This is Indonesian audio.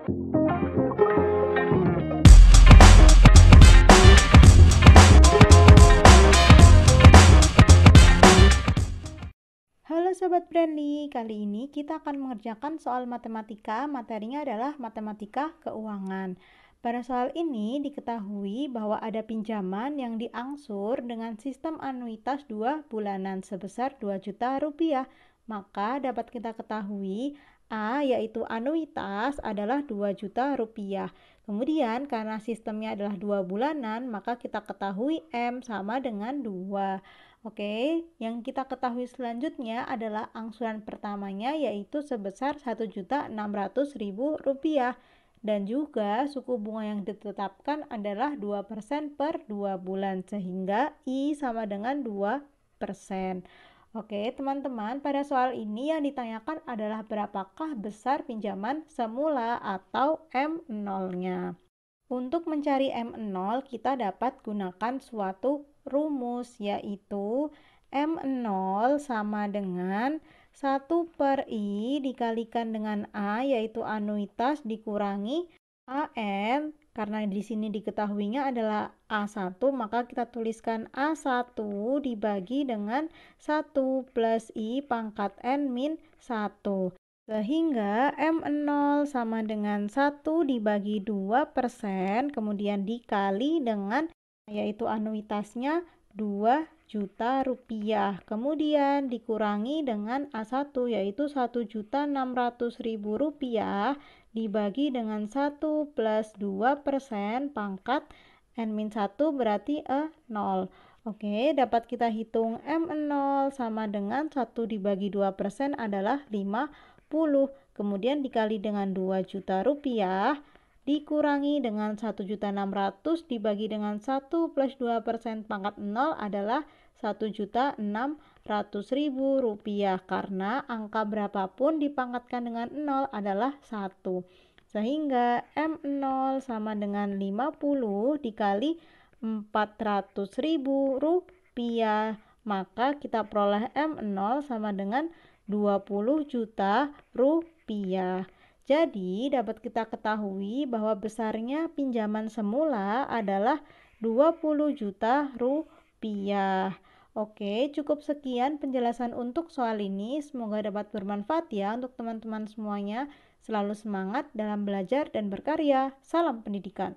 Halo Sobat Brandly, kali ini kita akan mengerjakan soal matematika, materinya adalah matematika keuangan. Pada soal ini diketahui bahwa ada pinjaman yang diangsur dengan sistem anuitas 2 bulanan sebesar 2 juta rupiah. Maka dapat kita ketahui A yaitu anuitas adalah 2 juta rupiah. Kemudian karena sistemnya adalah dua bulanan, maka kita ketahui M sama dengan 2. Oke, yang kita ketahui selanjutnya adalah angsuran pertamanya yaitu sebesar Rp1.600.000 dan juga suku bunga yang ditetapkan adalah 2% per 2 bulan sehingga I sama dengan 2%. Oke, teman-teman, pada soal ini yang ditanyakan adalah berapakah besar pinjaman semula atau M0-nya. Untuk mencari M0, kita dapat gunakan suatu rumus, yaitu M0 sama dengan 1 per I dikalikan dengan A, yaitu anuitas dikurangi AM karena di sini diketahuinya adalah A1 maka kita tuliskan A1 dibagi dengan 1 plus I pangkat N min 1 sehingga M0 sama dengan 1 dibagi 2 persen kemudian dikali dengan yaitu anuitasnya 2 juta rupiah. Kemudian dikurangi dengan A1 yaitu 1 juta 600 ribu rupiah dibagi dengan 1 plus 2 persen pangkat N-1 berarti E0. Oke, dapat kita hitung M0 sama dengan 1 dibagi 2 persen adalah 50. Kemudian dikali dengan 2 juta rupiah dikurangi dengan 1.600 dibagi dengan 1 plus 2 pangkat 0 adalah 1.600.000 rupiah karena angka berapapun dipangkatkan dengan 0 adalah 1 sehingga M0 sama dengan 50 dikali 400.000 rupiah maka kita peroleh M0 sama dengan 20 juta rupiah jadi, dapat kita ketahui bahwa besarnya pinjaman semula adalah 20 juta rupiah. Oke, cukup sekian penjelasan untuk soal ini. Semoga dapat bermanfaat ya untuk teman-teman semuanya. Selalu semangat dalam belajar dan berkarya. Salam pendidikan.